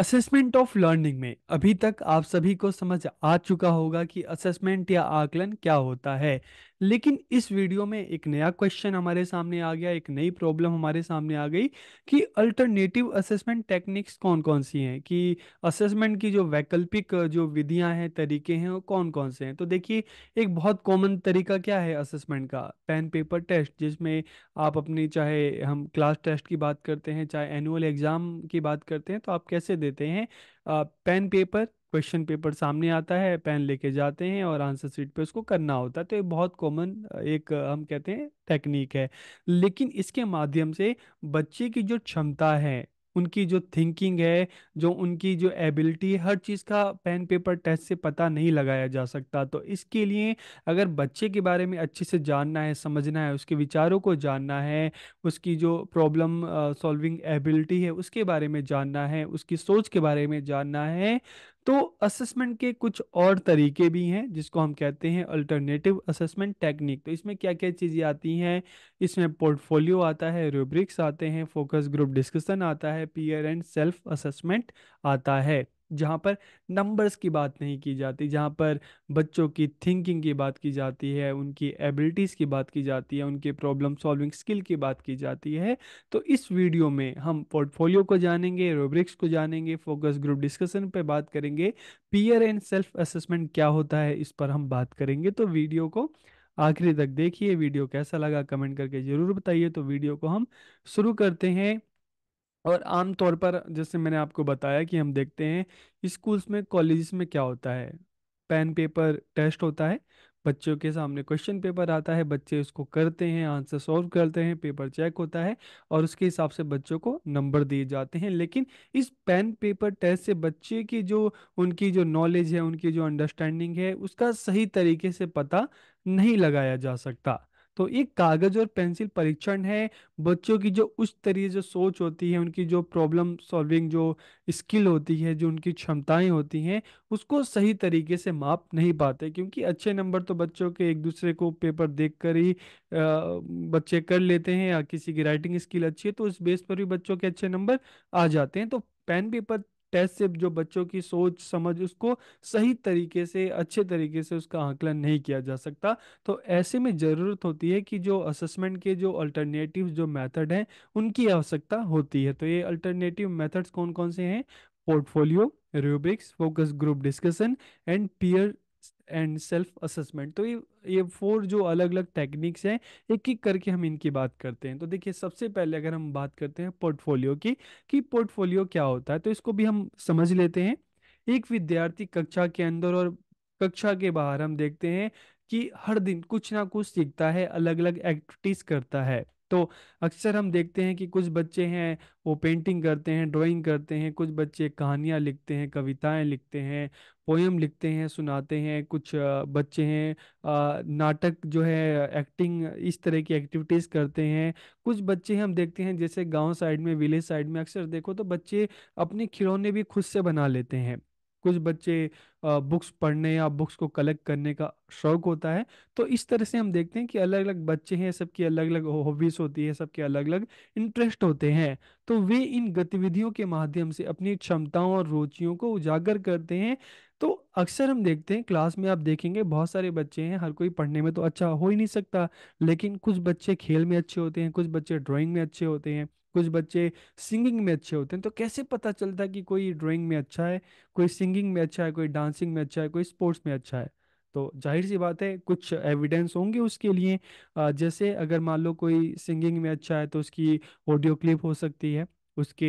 assessment of learning में अभी तक आप सभी को समझ आ चुका होगा कि असेसमेंट या आकलन क्या होता है लेकिन इस वीडियो में एक नया क्वेश्चन हमारे सामने आ गया एक नई प्रॉब्लम हमारे सामने आ गई कि अल्टरनेटिव असेसमेंट टेक्निक्स कौन कौन सी हैं कि असेसमेंट की जो वैकल्पिक जो विधियां हैं तरीके हैं वो कौन कौन से हैं तो देखिए एक बहुत कॉमन तरीका क्या है असेसमेंट का पेन पेपर टेस्ट जिसमें आप अपनी चाहे हम क्लास टेस्ट की बात करते हैं चाहे एनुअल एग्ज़ाम की बात करते हैं तो आप कैसे देते हैं पेन पेपर क्वेश्चन पेपर सामने आता है पेन लेके जाते हैं और आंसर सीट पे उसको करना होता है तो ये बहुत कॉमन एक हम कहते हैं टेक्निक है लेकिन इसके माध्यम से बच्चे की जो क्षमता है उनकी जो थिंकिंग है जो उनकी जो एबिलिटी हर चीज़ का पेन पेपर टेस्ट से पता नहीं लगाया जा सकता तो इसके लिए अगर बच्चे के बारे में अच्छे से जानना है समझना है उसके विचारों को जानना है उसकी जो प्रॉब्लम सॉल्विंग एबिलिटी है उसके बारे में जानना है उसकी सोच के बारे में जानना है तो असेसमेंट के कुछ और तरीके भी हैं जिसको हम कहते हैं अल्टरनेटिव असेसमेंट टेक्निक तो इसमें क्या क्या चीज़ें आती हैं इसमें पोर्टफोलियो आता है रूब्रिक्स आते हैं फोकस ग्रुप डिस्कशन आता है पीयर एंड सेल्फ असेसमेंट आता है जहाँ पर नंबर्स की बात नहीं की जाती जहाँ पर बच्चों की थिंकिंग की बात की जाती है उनकी एबिलिटीज़ की बात की जाती है उनके प्रॉब्लम सॉल्विंग स्किल की बात की जाती है तो इस वीडियो में हम पोर्टफोलियो को जानेंगे रूब्रिक्स को जानेंगे फोकस ग्रुप डिस्कशन पर बात करेंगे पीयर एंड सेल्फ असेसमेंट क्या होता है इस पर हम बात करेंगे तो वीडियो को आखिरी तक देखिए वीडियो कैसा लगा कमेंट करके ज़रूर बताइए तो वीडियो को हम शुरू करते हैं और आम तौर पर जैसे मैंने आपको बताया कि हम देखते हैं स्कूल्स में कॉलेजेस में क्या होता है पेन पेपर टेस्ट होता है बच्चों के सामने क्वेश्चन पेपर आता है बच्चे उसको करते हैं आंसर सॉल्व करते हैं पेपर चेक होता है और उसके हिसाब से बच्चों को नंबर दिए जाते हैं लेकिन इस पेन पेपर टेस्ट से बच्चे की जो उनकी जो नॉलेज है उनकी जो अंडरस्टैंडिंग है उसका सही तरीके से पता नहीं लगाया जा सकता तो ये कागज और पेंसिल परीक्षण है बच्चों की जो उस तरीके जो सोच होती है उनकी जो प्रॉब्लम सॉल्विंग जो स्किल होती है जो उनकी क्षमताएं होती हैं उसको सही तरीके से माप नहीं पाते क्योंकि अच्छे नंबर तो बच्चों के एक दूसरे को पेपर देख कर ही बच्चे कर लेते हैं या किसी की राइटिंग स्किल अच्छी है तो उस बेस पर भी बच्चों के अच्छे नंबर आ जाते हैं तो पेन पेपर टेस्ट से जो बच्चों की सोच समझ उसको सही तरीके से अच्छे तरीके से उसका आकलन नहीं किया जा सकता तो ऐसे में ज़रूरत होती है कि जो असेसमेंट के जो अल्टरनेटिव जो मेथड हैं उनकी आवश्यकता होती है तो ये अल्टरनेटिव मेथड्स कौन कौन से हैं portfolio rubrics focus group discussion and peer and self assessment तो ये ये फोर जो अलग अलग टेक्निक्स हैं एक एक करके हम इनकी बात करते हैं तो देखिए सबसे पहले अगर हम बात करते हैं पोर्टफोलियो की कि पोर्टफोलियो क्या होता है तो इसको भी हम समझ लेते हैं एक विद्यार्थी कक्षा के अंदर और कक्षा के बाहर हम देखते हैं कि हर दिन कुछ ना कुछ सीखता है अलग अलग एक्टिविटीज करता है तो अक्सर हम देखते हैं कि कुछ बच्चे हैं वो पेंटिंग करते हैं ड्राइंग करते हैं कुछ बच्चे कहानियाँ लिखते हैं कविताएं लिखते हैं पोएम लिखते हैं सुनाते हैं कुछ बच्चे हैं नाटक जो है एक्टिंग इस तरह की एक्टिविटीज़ करते हैं कुछ बच्चे हम देखते हैं जैसे गांव साइड में विलेज साइड में अक्सर देखो तो बच्चे अपने खिलौने भी खुद से बना लेते हैं कुछ बच्चे बुक्स पढ़ने या बुक्स को कलेक्ट करने का शौक होता है तो इस तरह से हम देखते हैं कि अलग अलग बच्चे हैं सबकी अलग अलग हॉबीज होती है सबके अलग अलग इंटरेस्ट होते हैं तो वे इन गतिविधियों के माध्यम से अपनी क्षमताओं और रुचियों को उजागर करते हैं तो अक्सर हम देखते हैं क्लास में आप देखेंगे बहुत सारे बच्चे हैं हर कोई पढ़ने में तो अच्छा हो ही नहीं सकता लेकिन कुछ बच्चे खेल में अच्छे होते हैं कुछ बच्चे ड्राइंग में अच्छे होते हैं कुछ बच्चे सिंगिंग में अच्छे होते हैं तो कैसे पता चलता है कि कोई ड्राइंग में अच्छा है कोई सिंगिंग में अच्छा है कोई डांसिंग में अच्छा है कोई स्पोर्ट्स में अच्छा है तो जाहिर सी बात है कुछ एविडेंस होंगे उसके लिए जैसे अगर मान लो कोई सिंगिंग में अच्छा है तो उसकी ऑडियो क्लिप हो सकती है उसके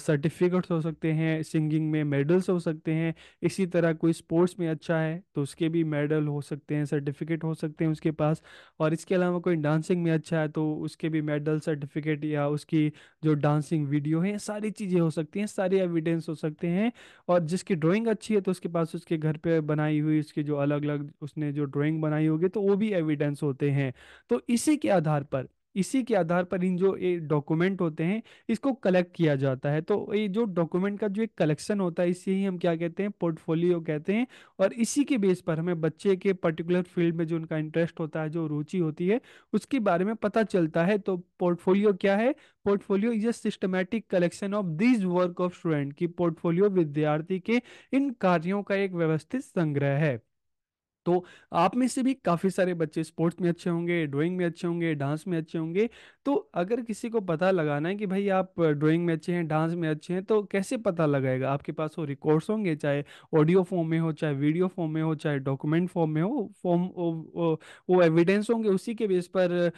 सर्टिफिकेट्स हो सकते हैं सिंगिंग में मेडल्स हो सकते हैं इसी तरह कोई स्पोर्ट्स में अच्छा है तो उसके भी मेडल हो सकते हैं सर्टिफिकेट हो सकते हैं उसके पास और इसके अलावा कोई डांसिंग में अच्छा है तो उसके भी मेडल सर्टिफिकेट या उसकी जो डांसिंग वीडियो है सारी चीज़ें हो सकती हैं सारे एविडेंस हो सकते हैं और जिसकी ड्रॉइंग अच्छी है तो उसके पास उसके घर पर बनाई हुई उसकी जो अलग अलग उसने जो ड्रॉइंग बनाई होगी तो वो भी एविडेंस होते हैं तो इसी के आधार पर इसी के आधार पर इन जो ये डॉक्यूमेंट होते हैं इसको कलेक्ट किया जाता है तो ये जो डॉक्यूमेंट का जो एक कलेक्शन होता है इसे ही हम क्या कहते हैं पोर्टफोलियो कहते हैं और इसी के बेस पर हमें बच्चे के पर्टिकुलर फील्ड में जो उनका इंटरेस्ट होता है जो रुचि होती है उसके बारे में पता चलता है तो पोर्टफोलियो क्या है portfolio is a systematic collection of this work of student की पोर्टफोलियो विद्यार्थी के इन कार्यों का एक व्यवस्थित संग्रह है तो आप में से भी काफ़ी सारे बच्चे स्पोर्ट्स में अच्छे होंगे ड्राइंग में अच्छे होंगे डांस में अच्छे होंगे तो अगर किसी को पता लगाना है कि भाई आप ड्राइंग में अच्छे हैं डांस में अच्छे हैं तो कैसे पता लगाएगा आपके पास वो रिकॉर्ड्स होंगे चाहे ऑडियो फॉर्म में हो चाहे वीडियो फॉर्म में हो चाहे डॉक्यूमेंट फॉर्म में हो फॉर्म वो एविडेंस होंगे उसी के बेस पर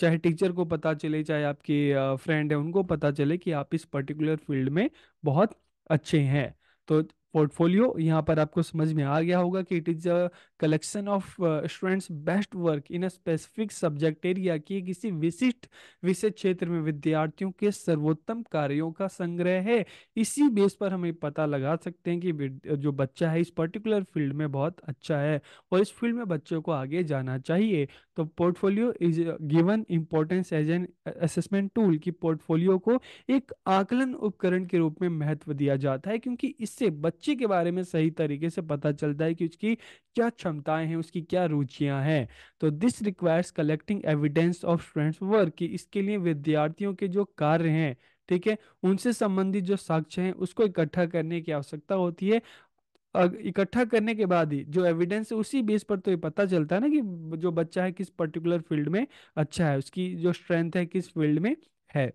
चाहे टीचर को पता चले चाहे आपके फ्रेंड है उनको पता चले कि आप इस पर्टिकुलर फील्ड में बहुत अच्छे हैं तो पोर्टफोलियो यहाँ पर आपको समझ में आ गया होगा कि it is a collection of students best work in a specific subject area की किसी विशिष्ट विषय क्षेत्र में विद्यार्थियों के सर्वोत्तम कार्यों का संग्रह है इसी बेस पर हमें पता लगा सकते हैं कि जो बच्चा है इस पर्टिकुलर फील्ड में बहुत अच्छा है और इस फील्ड में बच्चों को आगे जाना चाहिए तो portfolio is given importance as an assessment tool की पोर्टफोलियो को एक आकलन उपकरण के रूप में महत्व दिया जाता है क्योंकि इससे बच्चे के बारे में सही तरीके से पता चलता है कि उसकी क्या क्षमताएं हैं उसकी क्या रुचियां हैं तो this requires collecting evidence of students work कि इसके लिए विद्यार्थियों के जो कार्य हैं ठीक है उनसे संबंधित जो साक्ष्य हैं उसको इकट्ठा करने की आवश्यकता होती है इकट्ठा करने के बाद ही जो एविडेंस है उसी बेस पर तो ये पता चलता है ना कि जो बच्चा है किस पर्टिकुलर फील्ड में अच्छा है उसकी जो स्ट्रेंथ है किस फील्ड में है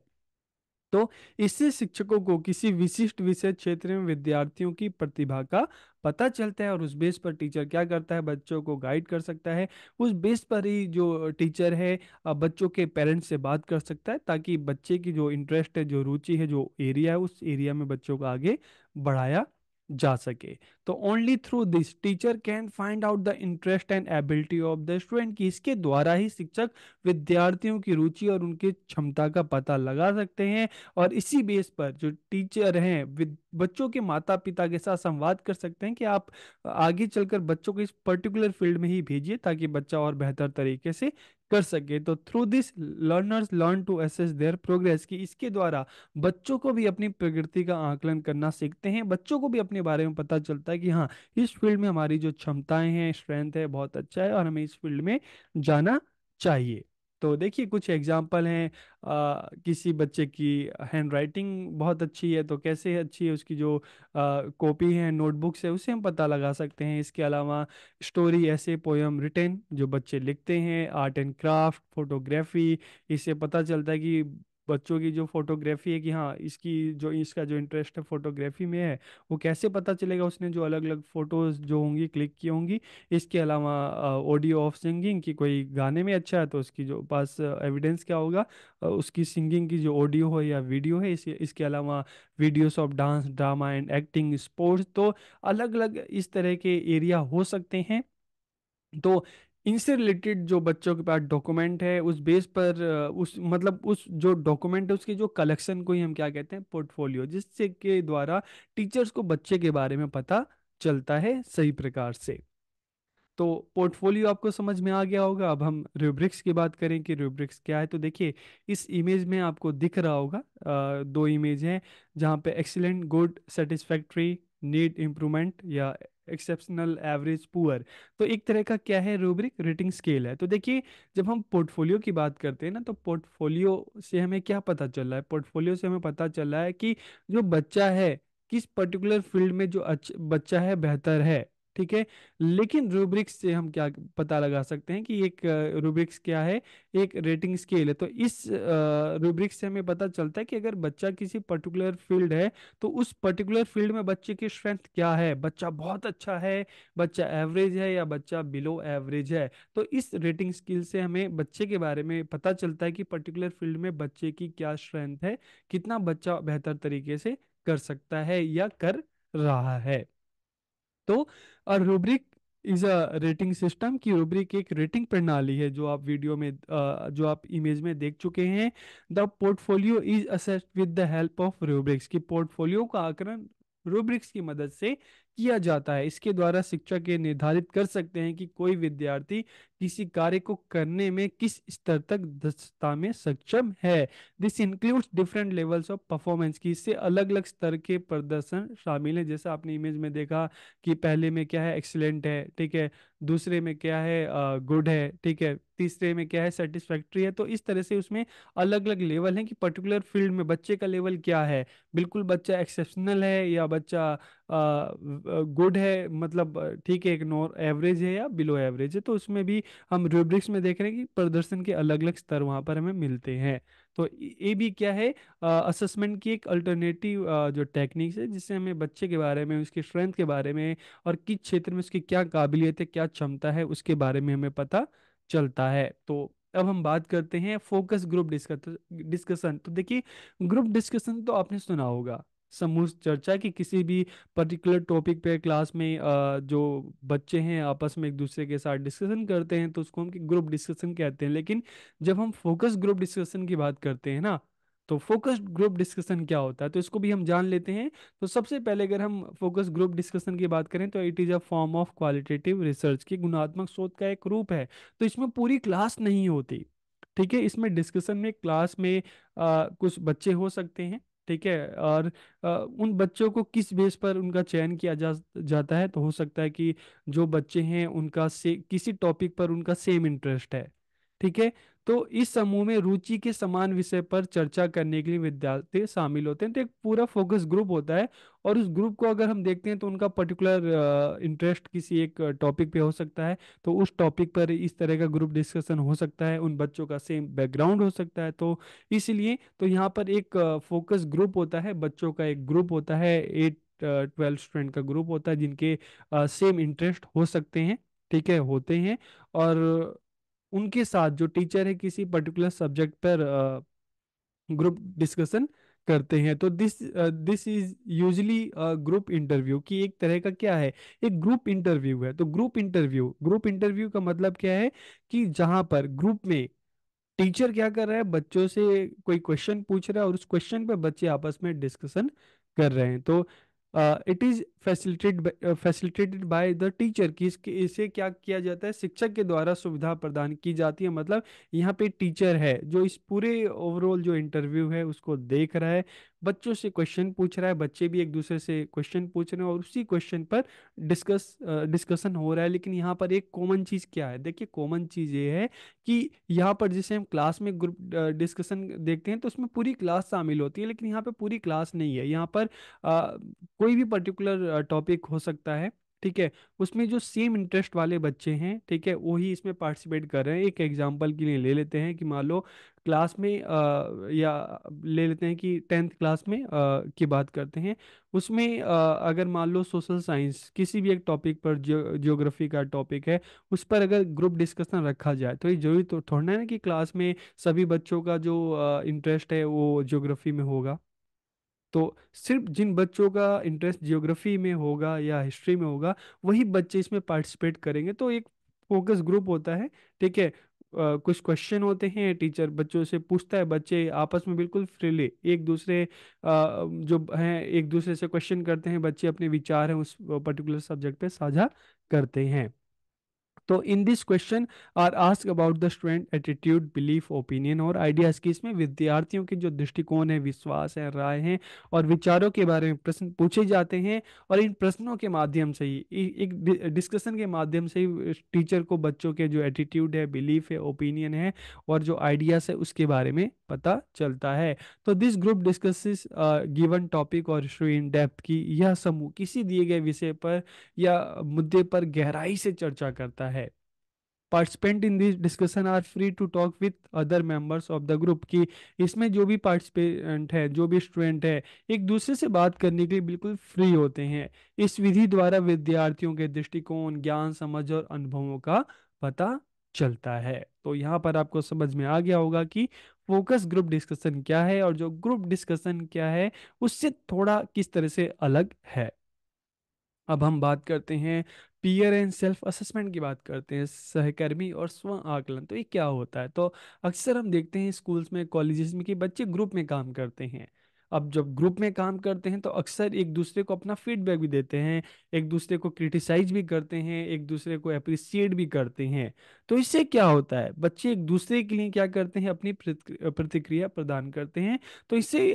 तो इससे शिक्षकों को किसी विशिष्ट विषय क्षेत्र में विद्यार्थियों की प्रतिभा का पता चलता है और उस बेस पर टीचर क्या करता है बच्चों को गाइड कर सकता है उस बेस पर ही जो टीचर है बच्चों के पेरेंट्स से बात कर सकता है ताकि बच्चे की जो इंटरेस्ट है जो रुचि है जो एरिया है उस एरिया में बच्चों को आगे बढ़ाया जा सके तो only through this teacher can find out the interest and ability of the student की इसके द्वारा ही शिक्षक विद्यार्थियों की रुचि और उनकी क्षमता का पता लगा सकते हैं और इसी बेस पर जो टीचर हैं बच्चों के माता पिता के साथ संवाद कर सकते हैं कि आप आगे चलकर बच्चों को इस पर्टिकुलर फील्ड में ही भेजिए ताकि बच्चा और बेहतर तरीके से कर सके तो through this learners learn to assess their progress कि इसके द्वारा बच्चों को भी अपनी प्रकृति का आकलन करना सीखते हैं बच्चों को भी अपने बारे में पता चलता है कि हाँ इस फील्ड में हमारी जो क्षमताएं हैं स्ट्रेंथ है बहुत अच्छा है और हमें इस फील्ड में जाना चाहिए तो देखिए कुछ एग्जाम्पल हैं किसी बच्चे की हैंड राइटिंग बहुत अच्छी है तो कैसे अच्छी है उसकी जो कॉपी है नोटबुक्स है उसे हम पता लगा सकते हैं इसके अलावा स्टोरी ऐसे पोयम रिटेन जो बच्चे लिखते हैं आर्ट एंड क्राफ्ट फोटोग्राफी इससे पता चलता है कि बच्चों की जो फोटोग्राफी है कि हाँ इसकी जो इसका जो इंटरेस्ट है फोटोग्राफी में है वो कैसे पता चलेगा उसने जो अलग अलग फोटोज जो होंगी क्लिक की होंगी इसके अलावा ऑडियो ऑफ सिंगिंग की कोई गाने में अच्छा है तो उसकी जो पास एविडेंस क्या होगा उसकी सिंगिंग की जो ऑडियो हो या वीडियो है इस, इसके अलावा videos of dance drama and acting sports तो अलग अलग इस तरह के एरिया हो सकते हैं तो इनसे रिलेटेड जो बच्चों के पास डॉक्यूमेंट है उस बेस पर उस मतलब उस जो डॉक्यूमेंट है उसके जो कलेक्शन को ही हम क्या कहते हैं पोर्टफोलियो जिससे के द्वारा टीचर्स को बच्चे के बारे में पता चलता है सही प्रकार से तो पोर्टफोलियो आपको समझ में आ गया होगा अब हम रूब्रिक्स की बात करें कि रूब्रिक्स क्या है तो देखिए इस इमेज में आपको दिख रहा होगा दो इमेज हैं जहाँ पे excellent good satisfactory need improvement या एक्सेप्शनल एवरेज पुअर तो एक तरह का क्या है रूब्रिक रेटिंग स्केल है तो देखिए जब हम पोर्टफोलियो की बात करते हैं ना तो पोर्टफोलियो से हमें क्या पता चल रहा है पोर्टफोलियो से हमें पता चल रहा है कि जो बच्चा है किस पर्टिकुलर फील्ड में जो अच्छा बच्चा है बेहतर है ठीक है लेकिन रूब्रिक्स से हम क्या पता लगा सकते हैं कि एक रूब्रिक्स क्या है एक रेटिंग स्केल है तो इस रूब्रिक्स से हमें पता चलता है कि अगर बच्चा किसी पर्टिकुलर फील्ड है तो उस पर्टिकुलर फील्ड में बच्चे की स्ट्रेंथ क्या है बच्चा बहुत अच्छा है बच्चा एवरेज है या बच्चा बिलो एवरेज है तो इस रेटिंग स्किल से हमें बच्चे के बारे में पता चलता है कि पर्टिकुलर फील्ड में बच्चे की क्या स्ट्रेंथ है कितना बच्चा बेहतर तरीके से कर सकता है या कर रहा है तो और rubric is a rating system की रूब्रिक एक रेटिंग प्रणाली है जो आप वीडियो में जो आप इमेज में देख चुके हैं the portfolio is assessed with the help of rubrics की पोर्टफोलियो का आकरण रूब्रिक्स की मदद से किया जाता है इसके द्वारा शिक्षक ये निर्धारित कर सकते हैं कि कोई विद्यार्थी किसी कार्य को करने में किस स्तर तक दक्षता में सक्षम है this includes different levels of performance की इससे अलग अलग स्तर के प्रदर्शन शामिल है जैसे आपने इमेज में देखा कि पहले में क्या है एक्सीलेंट है ठीक है दूसरे में क्या है गुड है ठीक है तीसरे में क्या है सेटिस्फैक्ट्री है तो इस तरह से उसमें अलग अलग लेवल है कि पर्टिकुलर फील्ड में बच्चे का लेवल क्या है बिल्कुल बच्चा एक्सेप्शनल है या बच्चा गुड है मतलब ठीक है एक नॉर एवरेज है या बिलो एवरेज है तो उसमें भी हम रूब्रिक्स में देख रहे हैं कि प्रदर्शन के अलग अलग स्तर वहाँ पर हमें मिलते हैं तो ये भी क्या है असेसमेंट की एक अल्टरनेटिव जो टेक्निक्स है जिससे हमें बच्चे के बारे में उसकी स्ट्रेंथ के बारे में और किस क्षेत्र में उसकी क्या काबिलियत है क्या क्षमता है उसके बारे में हमें पता चलता है तो अब हम बात करते हैं फोकस ग्रुप डिस्कस डिस्कशन तो देखिए ग्रुप डिस्कशन तो आपने सुना होगा समूह चर्चा कि किसी भी पर्टिकुलर टॉपिक पे क्लास में जो बच्चे हैं आपस में एक दूसरे के साथ डिस्कशन करते हैं तो उसको हम ग्रुप डिस्कशन कहते हैं लेकिन जब हम फोकस ग्रुप डिस्कशन की बात करते हैं ना तो फोकस ग्रुप डिस्कशन क्या होता है तो इसको भी हम जान लेते हैं तो सबसे पहले अगर हम फोकस ग्रुप डिस्कशन की बात करें तो it is a form of qualitative research की गुणात्मक शोध का एक रूप है तो इसमें पूरी क्लास नहीं होती ठीक है इसमें डिस्कशन में क्लास में आ, कुछ बच्चे हो सकते हैं ठीक है और उन बच्चों को किस बेस पर उनका चयन किया जा जाता है तो हो सकता है कि जो बच्चे हैं उनका से किसी टॉपिक पर उनका सेम इंटरेस्ट है ठीक है तो इस समूह में रुचि के समान विषय पर चर्चा करने के लिए विद्यार्थी शामिल होते हैं तो एक पूरा फोकस ग्रुप होता है और उस ग्रुप को अगर हम देखते हैं तो उनका पर्टिकुलर इंटरेस्ट किसी एक टॉपिक पे हो सकता है तो उस टॉपिक पर इस तरह का ग्रुप डिस्कशन हो सकता है उन बच्चों का सेम बैकग्राउंड हो सकता है तो इसलिए तो यहाँ पर एक फोकस ग्रुप होता है बच्चों का एक ग्रुप होता है एट ट्वेल्थ स्टूडेंट का ग्रुप होता है जिनके सेम इंटरेस्ट हो सकते हैं ठीक है होते हैं और उनके साथ जो टीचर है किसी पर्टिकुलर सब्जेक्ट पर ग्रुप डिस्कशन करते हैं तो this this is usually group interview कि एक तरह का क्या है एक ग्रुप इंटरव्यू है तो ग्रुप इंटरव्यू ग्रुप इंटरव्यू का मतलब क्या है कि जहां पर ग्रुप में टीचर क्या कर रहा है बच्चों से कोई क्वेश्चन पूछ रहा है और उस क्वेश्चन पे बच्चे आपस में डिस्कशन कर रहे हैं तो it is facilitated facilitated by the teacher कि इसके इसे क्या किया जाता है शिक्षक के द्वारा सुविधा प्रदान की जाती है मतलब यहाँ पे टीचर है जो इस पूरे ओवरऑल जो इंटरव्यू है उसको देख रहा है बच्चों से क्वेश्चन पूछ रहा है बच्चे भी एक दूसरे से क्वेश्चन पूछ रहे हैं और उसी क्वेश्चन पर डिस्कस डिस्कशन uh, हो रहा है लेकिन यहाँ पर एक कॉमन चीज़ क्या है देखिए कॉमन चीज़ ये है कि यहाँ पर जैसे हम क्लास में ग्रुप डिस्कशन uh, देखते हैं तो उसमें पूरी क्लास शामिल होती है लेकिन यहाँ पर पूरी क्लास नहीं है यहाँ पर आ, uh, कोई भी पर्टिकुलर टॉपिक हो सकता है ठीक है उसमें जो सेम इंटरेस्ट वाले बच्चे हैं ठीक है वही इसमें पार्टिसिपेट कर रहे हैं एक एग्जांपल के लिए ले लेते हैं कि मान लो क्लास में आ, या ले लेते हैं कि टेंथ क्लास में आ, की बात करते हैं उसमें आ, अगर मान लो सोशल साइंस किसी भी एक टॉपिक पर जियो जियोग्राफी का टॉपिक है उस पर अगर ग्रुप डिस्कशन रखा जाए तो ये जरूरी तो थोड़ा ना कि क्लास में सभी बच्चों का जो इंटरेस्ट है वो जियोग्राफी में होगा तो सिर्फ जिन बच्चों का इंटरेस्ट जियोग्राफी में होगा या हिस्ट्री में होगा वही बच्चे इसमें पार्टिसिपेट करेंगे तो एक फोकस ग्रुप होता है ठीक है Uh, कुछ क्वेश्चन होते हैं टीचर बच्चों से पूछता है बच्चे आपस में बिल्कुल फ्रीली एक दूसरे uh, जो हैं एक दूसरे से क्वेश्चन करते हैं बच्चे अपने विचार हैं उस पर्टिकुलर सब्जेक्ट पे साझा करते हैं तो in this question are ask about the student attitude belief opinion और आइडियाज की इसमें विद्यार्थियों के जो दृष्टिकोण है विश्वास है राय है और विचारों के बारे में प्रश्न पूछे जाते हैं और इन प्रश्नों के माध्यम से ही एक डिस्कशन के माध्यम से ही टीचर को बच्चों के जो एटीट्यूड है बिलीफ है ओपिनियन है और जो आइडियाज है उसके बारे में पता चलता है तो this group discusses given topic और इशू इन डेप्थ की यह समूह किसी दिए गए विषय पर या मुद्दे पर गहराई से चर्चा करता है participant in this discussion are free to talk with other members of the group कि इसमें जो भी पार्टिसिपेंट है जो भी स्टूडेंट है एक दूसरे से बात करने के लिए बिल्कुल फ्री होते हैं इस विधि द्वारा विद्यार्थियों के दृष्टिकोण ज्ञान समझ और अनुभवों का पता चलता है तो यहाँ पर आपको समझ में आ गया होगा कि फोकस ग्रुप डिस्कशन क्या है और जो ग्रुप डिस्कशन क्या है उससे थोड़ा किस तरह से अलग है अब हम बात करते हैं पीयर एंड सेल्फ असेसमेंट की बात करते हैं सहकर्मी और स्व आकलन तो ये क्या होता है तो अक्सर हम देखते हैं स्कूल्स में कॉलेजेस में कि बच्चे ग्रुप में काम करते हैं अब जब ग्रुप में काम करते हैं तो अक्सर एक दूसरे को अपना फीडबैक भी देते हैं एक दूसरे को क्रिटिसाइज भी करते हैं एक दूसरे को अप्रिसिएट भी करते हैं तो इससे क्या होता है बच्चे एक दूसरे के लिए क्या करते हैं अपनी प्रतिक्रिया प्रदान करते हैं तो इससे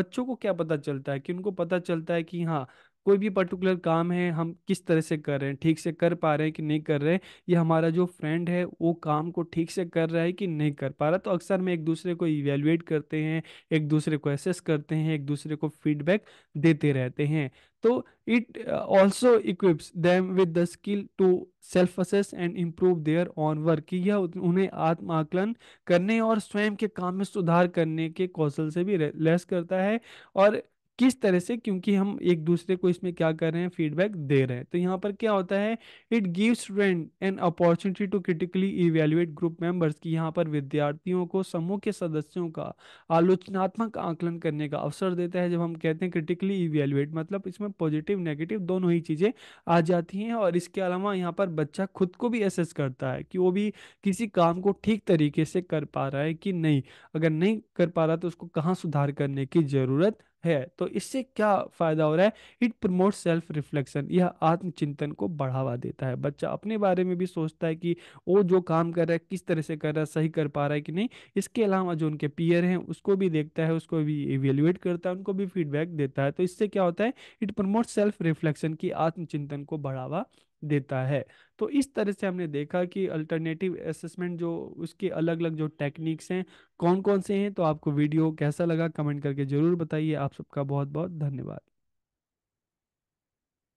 बच्चों को क्या पता चलता है कि उनको पता चलता है कि हाँ कोई भी पर्टिकुलर काम है हम किस तरह से कर रहे हैं ठीक से कर पा रहे हैं कि नहीं कर रहे हैं ये हमारा जो फ्रेंड है वो काम को ठीक से कर रहा है कि नहीं कर पा रहा तो अक्सर में एक दूसरे को इवेल्युएट करते हैं एक दूसरे को एसेस करते हैं एक दूसरे को फीडबैक देते रहते हैं तो it also equips them with the skill to self assess and improve their own work यह उन्हें आत्म आकलन करने और स्वयं के काम में सुधार करने के कौशल से भी लेस करता है और किस तरह से क्योंकि हम एक दूसरे को इसमें क्या कर रहे हैं फीडबैक दे रहे हैं तो यहाँ पर क्या होता है it give student an opportunity to critically evaluate group members की यहाँ पर विद्यार्थियों को समूह के सदस्यों का आलोचनात्मक आकलन करने का अवसर देता है जब हम कहते हैं क्रिटिकली इवेल्युएट मतलब इसमें पॉजिटिव नेगेटिव दोनों ही चीज़ें आ जाती हैं और इसके अलावा यहाँ पर बच्चा खुद को भी असेस करता है कि वो भी किसी काम को ठीक तरीके से कर पा रहा है कि नहीं अगर नहीं कर पा रहा तो उसको कहाँ सुधार करने की ज़रूरत है तो इससे क्या फायदा हो रहा है इट प्रमोट सेल्फ रिफ्लेक्शन यह आत्मचिंतन को बढ़ावा देता है बच्चा अपने बारे में भी सोचता है कि वो जो काम कर रहा है किस तरह से कर रहा है सही कर पा रहा है कि नहीं इसके अलावा जो उनके पियर हैं उसको भी देखता है उसको भी इवेल्युएट करता है उनको भी फीडबैक देता है तो इससे क्या होता है इट प्रमोट सेल्फ रिफ्लेक्शन की आत्मचिंतन को बढ़ावा देता है तो इस तरह से हमने देखा कि अल्टरनेटिव असेसमेंट जो उसके अलग अलग जो टेक्निक्स हैं कौन कौन से हैं तो आपको वीडियो कैसा लगा कमेंट करके ज़रूर बताइए आप सबका बहुत बहुत धन्यवाद